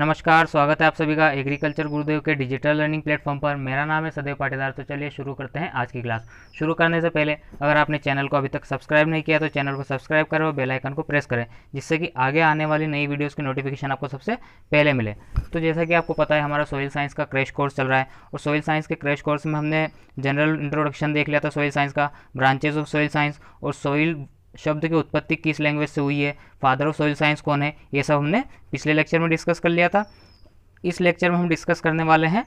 नमस्कार स्वागत है आप सभी का एग्रीकल्चर गुरुदेव के डिजिटल लर्निंग प्लेटफॉर्म पर मेरा नाम है सदैव पाटीदार तो चलिए शुरू करते हैं आज की क्लास शुरू करने से पहले अगर आपने चैनल को अभी तक सब्सक्राइब नहीं किया तो चैनल को सब्सक्राइब करें और बेल आइकन को प्रेस करें जिससे कि आगे आने वाली नई वीडियोज़ की नोटिफिकेशन आपको सबसे पहले मिले तो जैसा कि आपको पता है हमारा सोयल साइंस का क्रैश कोर्स चल रहा है और सोयल साइंस के क्रैश कोर्स में हमने जनरल इंट्रोडक्शन देख लिया था सोयल साइंस का ब्रांचेज ऑफ सोयल साइंस और सोयल शब्द की उत्पत्ति किस लैंग्वेज से हुई है फादर ऑफ सोशल साइंस कौन है ये सब हमने पिछले लेक्चर में डिस्कस कर लिया था इस लेक्चर में हम डिस्कस करने वाले हैं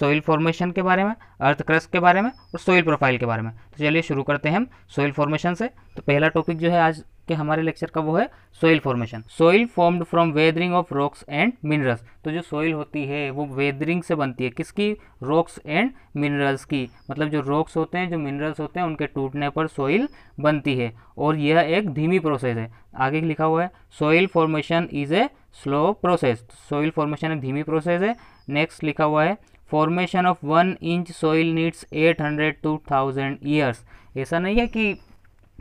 सोइल फॉर्मेशन के बारे में अर्थ क्रस्ट के बारे में और सोइल प्रोफाइल के बारे में तो चलिए शुरू करते हैं हम सोइल फॉर्मेशन से तो पहला टॉपिक जो है आज कि हमारे लेक्चर का वो है soil formation soil formed from weathering of rocks and minerals तो जो सोइल होती है वो वेदरिंग से बनती है किसकी रॉक्स एंड मिनरल्स की मतलब जो रॉक्स होते हैं जो मिनरल्स होते हैं उनके टूटने पर सोइल बनती है और यह एक धीमी प्रोसेस है आगे लिखा हुआ है soil formation is a slow process soil formation एक धीमी प्रोसेस है नेक्स्ट लिखा हुआ है formation of one inch soil needs eight hundred to thousand years ऐसा नहीं है कि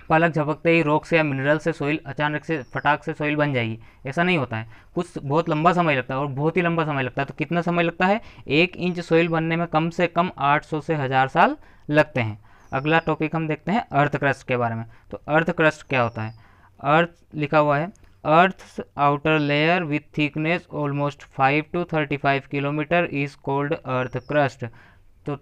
पालक झपकते ही रोग से या मिनरल से सोइल अचानक से फटाक से सोइल बन जाएगी ऐसा नहीं होता है कुछ बहुत लंबा समय लगता है और बहुत ही लंबा समय लगता है तो कितना समय लगता है एक इंच सोइल बनने में कम से कम आठ से हज़ार साल लगते हैं अगला टॉपिक हम देखते हैं अर्थ क्रस्ट के बारे में तो अर्थ क्रस्ट क्या होता है अर्थ लिखा हुआ है earth outer layer with thickness almost five to thirty five kilometre is cold earth crust तो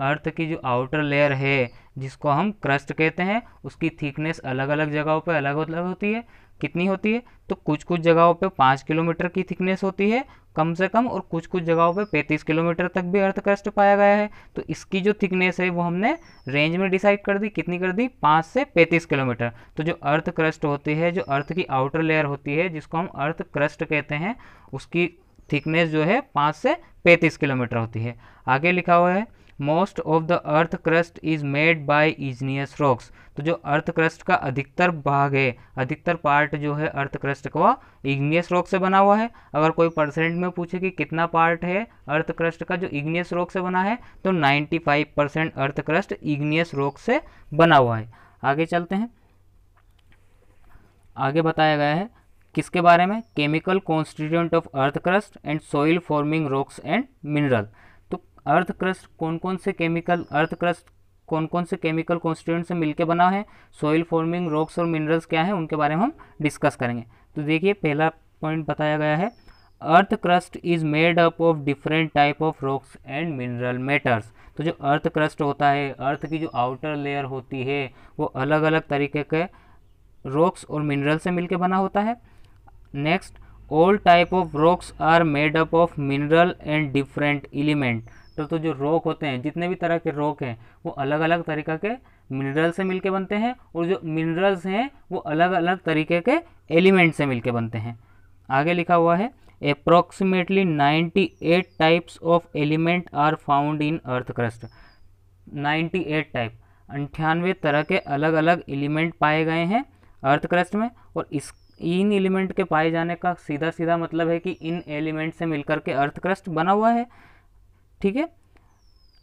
अर्थ की जो आउटर लेयर है जिसको हम क्रस्ट कहते हैं उसकी थिकनेस अलग अलग जगहों पर अलग अलग होती है कितनी होती है तो कुछ कुछ जगहों पे पाँच किलोमीटर की थिकनेस होती है कम से कम और कुछ कुछ जगहों पे पैंतीस किलोमीटर तक भी अर्थ क्रस्ट पाया गया है तो इसकी जो थिकनेस है वो हमने रेंज में डिसाइड कर दी कितनी कर दी पाँच से पैंतीस किलोमीटर तो जो अर्थ क्रस्ट होती है जो अर्थ की आउटर लेयर होती है जिसको हम अर्थ क्रस्ट कहते हैं उसकी थिकनेस जो है पाँच से पैंतीस किलोमीटर होती है आगे लिखा हुआ है most of the earth crust is made by igneous rocks तो जो अर्थ क्रस्ट का अधिकतर भाग है अधिकतर पार्ट जो है अर्थ क्रस्ट का इग्नियस रॉक से बना हुआ है अगर कोई परसेंट में पूछे कि कितना पार्ट है अर्थ क्रस्ट का जो इग्नियस रॉक से बना है तो 95 percent earth crust igneous rock से बना हुआ है आगे चलते हैं आगे बताया गया है किसके बारे में chemical constituent of earth crust and soil forming rocks and mineral earth crust कौन कौन से केमिकल अर्थक्रस्ट कौन कौन से केमिकल कॉन्स्टिट्यूंट से मिलकर बना है सॉइल फॉर्मिंग रॉक्स और मिनरल्स क्या है उनके बारे में हम डिस्कस करेंगे तो देखिए पहला पॉइंट बताया गया है earth crust is made up of different type of rocks and mineral matters तो जो अर्थ क्रस्ट होता है अर्थ की जो आउटर लेयर होती है वो अलग अलग तरीके के रॉक्स और मिनरल से मिलकर बना होता है next all type of rocks are made up of mineral and different element तो, तो जो रॉक होते हैं जितने भी तरह के रॉक हैं वो अलग अलग तरीक़ा के मिनरल से मिलके बनते हैं और जो मिनरल्स हैं वो अलग अलग तरीके के एलिमेंट से मिलके बनते हैं आगे लिखा हुआ है approximately 98 types of element are found in earth crust 98 type अंठानवे तरह के अलग अलग एलिमेंट पाए गए हैं अर्थ क्रस्ट में और इस इन एलिमेंट के पाए जाने का सीधा सीधा मतलब है कि इन एलिमेंट से मिलकर के अर्थ क्रस्ट बना हुआ है ठीक है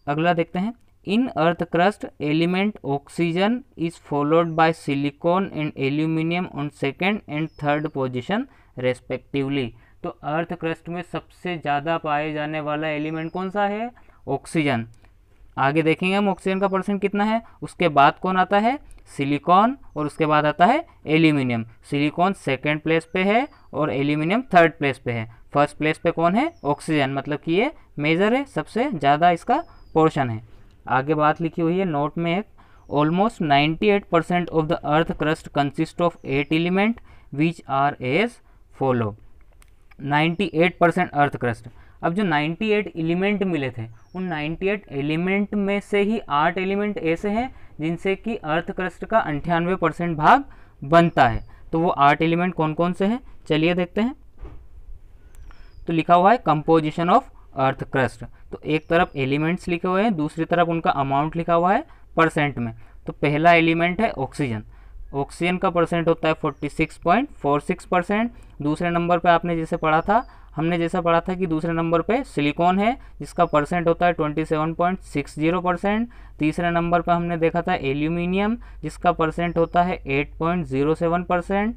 अगला देखते हैं in earth crust element oxygen is followed by silicon and aluminium on second and third position respectively तो अर्थ क्रस्ट में सबसे ज़्यादा पाए जाने वाला एलिमेंट कौन सा है ऑक्सीजन आगे देखेंगे हम ऑक्सीजन का परसेंट कितना है उसके बाद कौन आता है सिलिकॉन और उसके बाद आता है एल्यूमिनियम सिलिकॉन सेकेंड प्लेस पे है और एल्यूमिनियम थर्ड प्लेस पे है फर्स्ट प्लेस पे कौन है ऑक्सीजन मतलब कि ये मेजर है सबसे ज़्यादा इसका पोर्शन है आगे बात लिखी हुई है नोट में एक almost ninety eight percent of the earth crust consist of eight element which are as follow ninety eight percent earth crust अब जो नाइन्टी एट एलिमेंट मिले थे उन नाइन्टी एट एलिमेंट में से ही आठ एलिमेंट ऐसे हैं जिनसे कि अर्थ क्रस्ट का अंठानवे परसेंट भाग बनता है तो वो आठ एलिमेंट कौन कौन से हैं चलिए देखते हैं तो लिखा हुआ है कंपोजिशन ऑफ अर्थ क्रस्ट तो एक तरफ एलिमेंट्स लिखे हुए हैं दूसरी तरफ उनका अमाउंट लिखा हुआ है परसेंट में तो पहला एलिमेंट है ऑक्सीजन ऑक्सीजन का परसेंट होता है 46.46 परसेंट दूसरे नंबर पे आपने जैसे पढ़ा था हमने जैसा पढ़ा था कि दूसरे नंबर पे सिलिकॉन है जिसका परसेंट होता है 27.60 परसेंट तीसरे नंबर पे हमने देखा था एल्यूमिनियम जिसका परसेंट होता है 8.07 परसेंट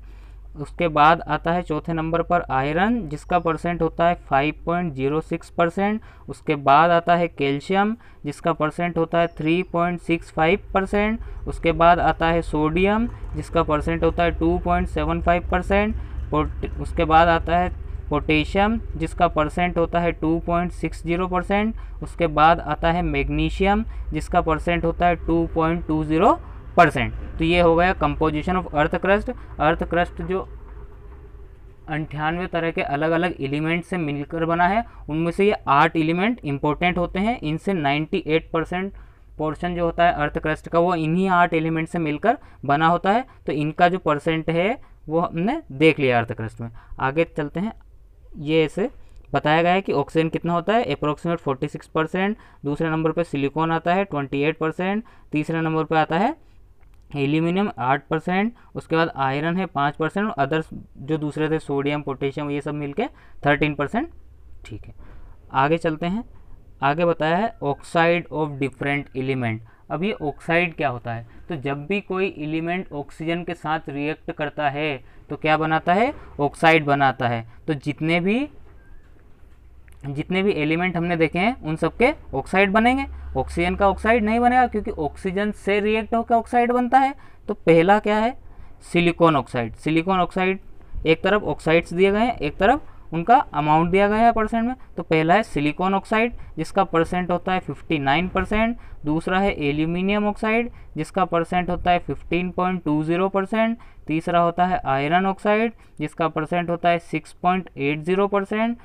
उसके बाद आता है चौथे नंबर पर आयरन जिसका परसेंट होता है 5.06 परसेंट उसके बाद आता है कैल्शियम जिसका परसेंट होता है 3.65 परसेंट उसके बाद आता है सोडियम जिसका परसेंट होता है 2.75 परसेंट उसके बाद आता है पोटेशियम जिसका परसेंट होता है 2.60 परसेंट उसके बाद आता है मैग्नीशियम जिसका परसेंट होता है 2.20 परसेंट तो ये हो गया composition of earth crust earth crust जो अंठानवे तरह के अलग अलग एलिमेंट से मिलकर बना है उनमें से ये आठ एलिमेंट इंपॉर्टेंट होते हैं इनसे नाइन्टी एट परसेंट पोर्शन जो होता है अर्थ क्रस्ट का वो इन्हीं आठ एलिमेंट से मिलकर बना होता है तो इनका जो परसेंट है वो हमने देख लिया अर्थ क्रस्ट में आगे चलते हैं ये ऐसे बताया गया है कि ऑक्सीजन कितना होता है अप्रोक्सीमेट सिक्स परसेंट दूसरे नंबर पर सिलिकॉन आता है एट परसेंट तीसरे नंबर पर आता है एल्यूमिनियम आठ परसेंट उसके बाद आयरन है पाँच परसेंट और अदर्स जो दूसरे थे सोडियम पोटेशियम ये सब मिलके थर्टीन परसेंट ठीक है आगे चलते हैं आगे बताया है ऑक्साइड ऑफ डिफरेंट एलिमेंट अब ये ऑक्साइड क्या होता है तो जब भी कोई एलिमेंट ऑक्सीजन के साथ रिएक्ट करता है तो क्या बनाता है ऑक्साइड बनाता है तो जितने भी जितने भी एलिमेंट हमने देखे हैं उन सब के ऑक्साइड बनेंगे ऑक्सीजन का ऑक्साइड नहीं बनेगा क्योंकि ऑक्सीजन से रिएक्ट होकर ऑक्साइड बनता है तो पहला क्या है सिलिकॉन ऑक्साइड सिलिकॉन ऑक्साइड एक तरफ ऑक्साइड्स दिए गए हैं एक तरफ उनका अमाउंट दिया गया है परसेंट में तो पहला है सिलिकॉन ऑक्साइड जिसका परसेंट होता है 59 परसेंट दूसरा है एल्यूमिनियम ऑक्साइड जिसका परसेंट होता है 15.20 परसेंट तीसरा होता है आयरन ऑक्साइड जिसका परसेंट होता है 6.80 परसेंट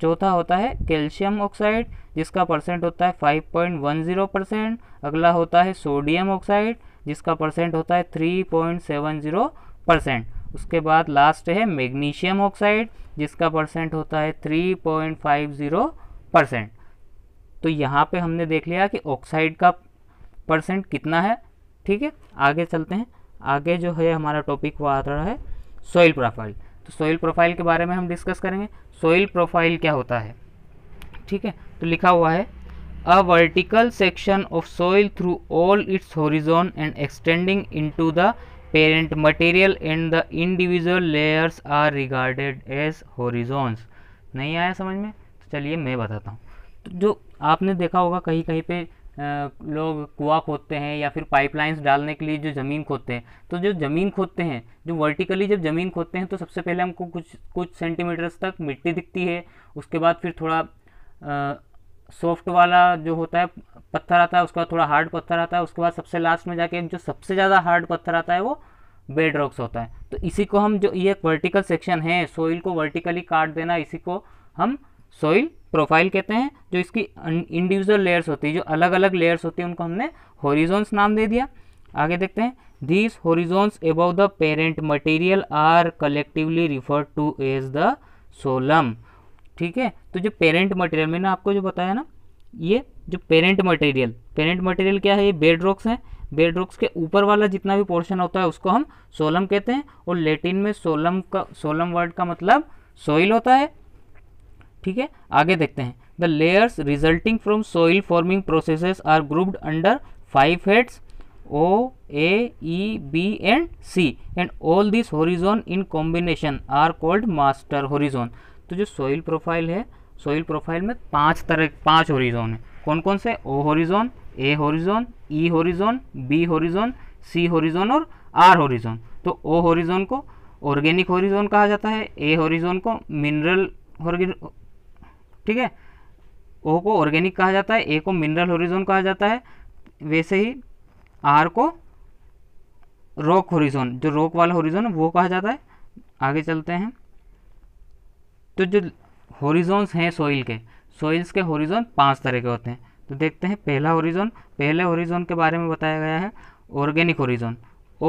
चौथा होता है कैल्शियम ऑक्साइड जिसका परसेंट होता है 5.10 परसेंट अगला होता है सोडियम ऑक्साइड जिसका परसेंट होता है 3.70 परसेंट उसके बाद लास्ट है मैग्नीशियम ऑक्साइड जिसका परसेंट होता है 3.50 परसेंट तो यहाँ पे हमने देख लिया कि ऑक्साइड का परसेंट कितना है ठीक है आगे चलते हैं आगे जो है हमारा टॉपिक वो आ रहा है सॉइल प्रोफाइल तो सोइल प्रोफाइल के बारे में हम डिस्कस करेंगे सोइल प्रोफाइल क्या होता है ठीक है तो लिखा हुआ है a vertical section of soil through all its horizon and extending into the parent material and the individual layers are regarded as horizons नहीं आया समझ में तो चलिए मैं बताता हूँ तो जो आपने देखा होगा कहीं कहीं पे लोग कुआ खोदते हैं या फिर पाइपलाइंस डालने के लिए जो ज़मीन खोदते हैं तो जो ज़मीन खोदते हैं जो वर्टिकली जब ज़मीन खोदते हैं तो सबसे पहले हमको कुछ कुछ सेंटीमीटर्स तक मिट्टी दिखती है उसके बाद फिर थोड़ा सॉफ्ट वाला जो होता है पत्थर आता है उसका थोड़ा हार्ड पत्थर आता है उसके बाद सबसे लास्ट में जाके जो सबसे ज़्यादा हार्ड पत्थर आता है वो बेड रॉक्स होता है तो इसी को हम जो ये वर्टिकल सेक्शन है सोइल को वर्टिकली काट देना इसी को हम सोइल प्रोफाइल कहते हैं जो इसकी इंडिविजुअल लेयर्स होती है जो अलग अलग लेयर्स होती है उनको हमने होरिजोन्स नाम दे दिया आगे देखते हैं these horizons above the parent material are collectively refer to as the solum ठीक है तो जो पेरेंट मटेरियल मैंने आपको जो बताया ना ये जो पेरेंट मटेरियल पेरेंट मटेरियल क्या है ये बेड रॉक्स हैं बेड रॉक्स के ऊपर वाला जितना भी पोर्शन होता है उसको हम सोलम कहते हैं और लेटिन में सोलम का सोलम वर्ड का मतलब सोइल होता है ठीक है आगे देखते हैं the layers resulting from soil forming processes are grouped under five heads O A E B and C and all this horizon in combination are called master horizon तो जो सॉइल प्रोफाइल है सॉइल प्रोफाइल में पांच तरह पांच horizon है कौन कौन से O horizon A horizon E horizon B horizon C horizon और आर होरिजोन तो ओ होरिजोन को ऑर्गेनिक होरिजोन कहा जाता है ए होरिजोन को मिनरल ठीक है ओ को ऑर्गेनिक कहा जाता है ए को मिनरल होरिजोन कहा जाता है वैसे ही आर को रॉक होरिजोन जो रॉक वाला होरिजोन है वो कहा जाता है आगे चलते हैं तो जो होरिजोन्स हैं सोइल के सोइल्स के होरिजोन पांच तरह के होते हैं तो देखते हैं पहला होरिजोन पहले होरिजोन के बारे में बताया गया है organic horizon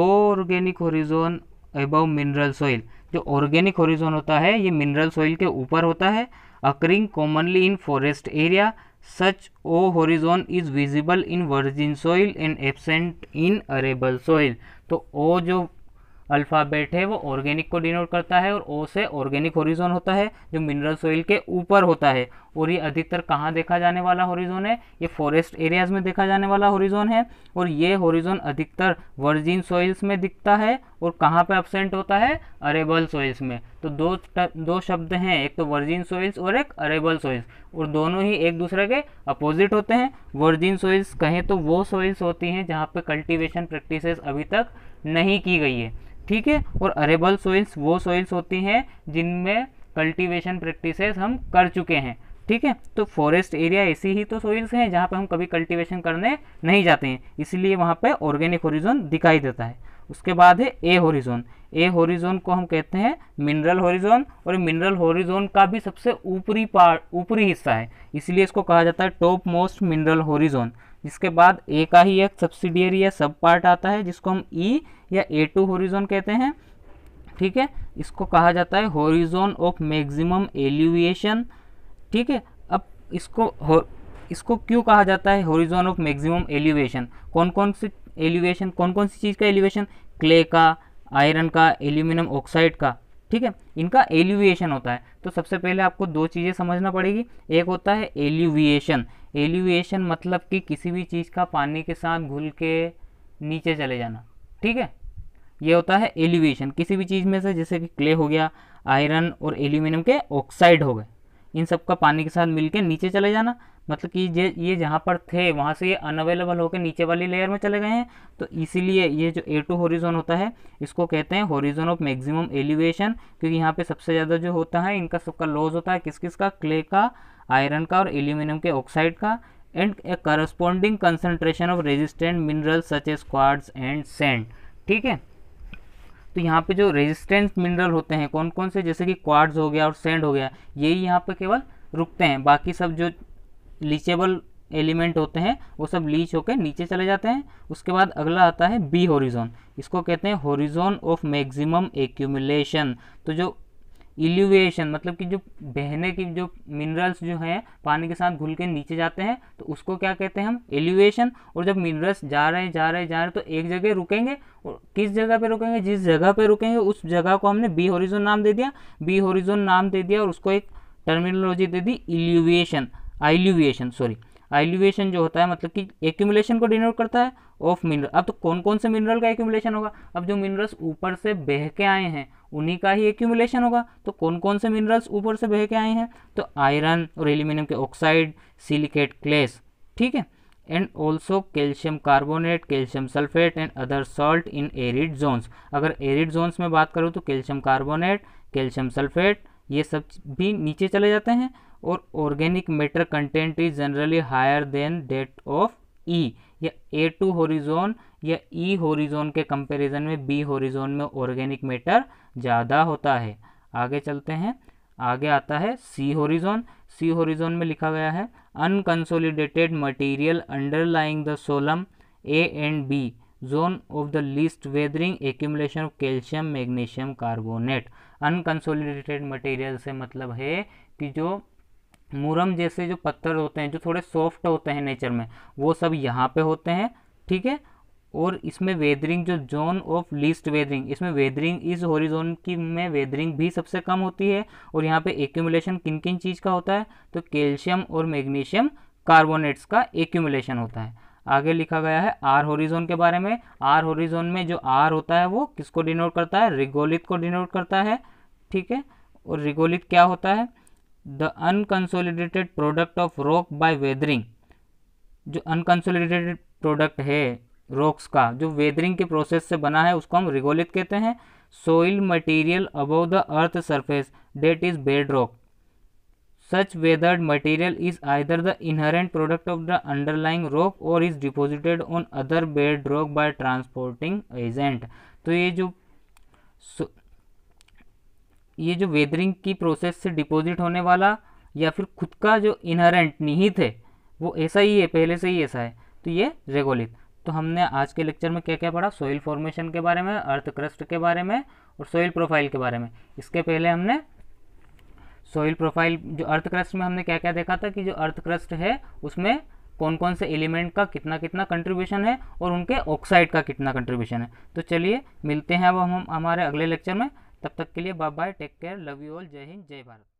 organic horizon above mineral soil जो ऑर्गेनिक होरिजोन होता है ये मिनरल सॉइल के ऊपर होता है occurring commonly in forest area such O horizon is visible in virgin soil and absent in arable soil तो ओ जो अल्फ़ाबेट है वो ऑर्गेनिक को डिनोट करता है और ओ से ऑर्गेनिक होरिजोन होता है जो मिनरल सोइल के ऊपर होता है और ये अधिकतर कहाँ देखा जाने वाला होरिजोन है ये फॉरेस्ट एरियाज़ में देखा जाने वाला होरिजोन है और ये होरिजोन अधिकतर वर्जिन सोइल्स में दिखता है और कहाँ पे एबसेंट होता है अरेबल सोइल्स में तो दो दो शब्द हैं एक तो वर्जिन सोइल्स और एक अरेबल सोइल्स और दोनों ही एक दूसरे के अपोजिट होते हैं वर्जिन सोइल्स कहें तो वो सोइल्स होती हैं जहाँ पे कल्टीवेशन प्रैक्टिसेस अभी तक नहीं की गई है ठीक है और अरेबल सोइल्स वो सोइल्स होती हैं जिनमें कल्टिवेशन प्रैक्टिसेस हम कर चुके हैं ठीक है तो फॉरेस्ट एरिया ऐसी ही तो सोइल्स हैं जहाँ पे हम कभी कल्टीवेशन करने नहीं जाते हैं इसलिए वहाँ पे ऑर्गेनिक ओरिजन दिखाई देता है उसके बाद है ए होरिजोन ए होरिजोन को हम कहते हैं मिनरल होरिजोन और मिनरल होरिजोन का भी सबसे ऊपरी पार्ट ऊपरी हिस्सा है इसलिए इसको कहा जाता है टॉप मोस्ट मिनरल होरिजोन जिसके बाद ए का ही एक सब्सिडियरी या सब पार्ट आता है जिसको हम ई e या ए टू होरिजोन कहते हैं ठीक है इसको कहा जाता है होरिजोन ऑफ मैक्सिमम एलिविएशन ठीक है अब इसको हो, इसको क्यों कहा जाता है होरिजोन ऑफ मैक्सिमम एलिवेशन कौन कौन सी एलिवेशन कौन कौन सी चीज़ का एलिवेशन क्ले का आयरन का एल्यूमिनियम ऑक्साइड का ठीक है इनका एल्यूविएशन होता है तो सबसे पहले आपको दो चीज़ें समझना पड़ेगी एक होता है एल्यूविएशन एल्यूविएशन मतलब कि किसी भी चीज़ का पानी के साथ घुल के नीचे चले जाना ठीक है ये होता है एल्यूविएशन किसी भी चीज़ में से जैसे कि क्ले हो गया आयरन और एल्यूमिनियम के ऑक्साइड हो गए इन सब का पानी के साथ मिलके नीचे चले जाना मतलब कि ये ये जहाँ पर थे वहाँ से ये अनअवेलेबल होकर नीचे वाली लेयर में चले गए हैं तो इसीलिए ये जो ए टू होरिजोन होता है इसको कहते हैं होरिजोन ऑफ मैक्सिमम एलिवेशन क्योंकि यहाँ पे सबसे ज़्यादा जो होता है इनका सबका लॉस होता है किस किस का क्ले का आयरन का और एल्यूमिनियम के ऑक्साइड का and a corresponding concentration of resistant mineral such as quartz and sand ठीक है तो यहाँ पे जो रेजिस्टेंस मिनरल होते हैं कौन कौन से जैसे कि क्वार्ड्स हो गया और सेंड हो गया यही यहाँ पे केवल रुकते हैं बाकी सब जो लीचेबल एलिमेंट होते हैं वो सब लीच होकर नीचे चले जाते हैं उसके बाद अगला आता है बी होरिजोन इसको कहते हैं होरिजोन ऑफ मैक्सिमम एक्यूमुलेशन तो जो इल्यूवेशन मतलब कि जो बहने की जो मिनरल्स जो हैं पानी के साथ घुल के नीचे जाते हैं तो उसको क्या कहते हैं हम एल्यूवेशन और जब मिनरल्स जा रहे हैं जा रहे हैं जा रहे हैं तो एक जगह रुकेंगे और किस जगह पे रुकेंगे जिस जगह पे रुकेंगे उस जगह को हमने बी होरिजोन नाम दे दिया बी होरिजोन नाम दे दिया और उसको एक टर्मिनोलॉजी दे दी इल्यूवेशन आइल्यूवेशन सॉरी आइल्यूवेशन जो होता है मतलब कि एक्यूमुलेशन को डिनोट करता है ऑफ मिनरल अब तो कौन कौन से मिनरल का एक्यूमुलेशन होगा अब जो मिनरल्स ऊपर से बह के आए हैं उन्हीं का ही एक्यूमुलेशन होगा तो कौन कौन से मिनरल्स ऊपर से बह के आए हैं तो आयरन और एल्यूमिनियम के ऑक्साइड सिलिकेट क्लेस ठीक है and also calcium carbonate calcium sulphate and other salt in arid zones अगर एरिड जोन्स में बात करूँ तो कैल्शियम कार्बोनेट कैल्शियम सल्फेट ये सब भी नीचे चले जाते हैं और organic matter content is generally higher than that of E या ए टू होरिजोन या ई e होरिजोन के कंपैरिजन में बी होरिजोन में ऑर्गेनिक मेटर ज़्यादा होता है आगे चलते हैं आगे आता है सी होरिजोन सी होरिजोन में लिखा गया है unconsolidated material underlying the solum A and B zone of the least weathering accumulation of calcium magnesium carbonate unconsolidated material से मतलब है कि जो मुरम जैसे जो पत्थर होते हैं जो थोड़े सॉफ्ट होते हैं नेचर में वो सब यहाँ पे होते हैं ठीक है और इसमें वेदरिंग जो जोन ऑफ लीस्ट वेदरिंग इसमें वेदरिंग इस होरिजोन की में वेदरिंग भी सबसे कम होती है और यहाँ पे एक्यूमुलेशन किन किन चीज़ का होता है तो कैल्शियम और मैग्नीशियम कार्बोनेट्स का एक्यूमुलेशन होता है आगे लिखा गया है आर होरिजोन के बारे में आर होरिजोन में जो आर होता है वो किसको डिनोट करता है रिगोलित को डिनोट करता है ठीक है और रिगोलित क्या होता है the unconsolidated product of rock by weathering जो अनकंसोलिडेटेड प्रोडक्ट है रॉक्स का जो वेदरिंग के प्रोसेस से बना है उसको हम रिगोलित कहते हैं soil material above the earth surface that is bed rock such weathered material is either the inherent product of the underlying rock और is deposited on other bed rock by transporting agent तो ये जो ये जो weathering की process से deposit होने वाला या फिर खुद का जो इनहेरेंट निहित है वो ऐसा ही है पहले से ही ऐसा है तो ये रेगोलित तो हमने आज के लेक्चर में क्या क्या पढ़ा सोइल फॉर्मेशन के बारे में अर्थ क्रस्ट के बारे में और सोइल प्रोफाइल के बारे में इसके पहले हमने सोइल प्रोफाइल जो अर्थ क्रस्ट में हमने क्या क्या देखा था कि जो अर्थ क्रस्ट है उसमें कौन कौन से एलिमेंट का कितना कितना कंट्रीब्यूशन है और उनके ऑक्साइड का कितना कंट्रीब्यूशन है तो चलिए मिलते हैं अब हम हमारे अगले लेक्चर में तब तक के लिए bye bye take care love you all जय हिंद जय भारत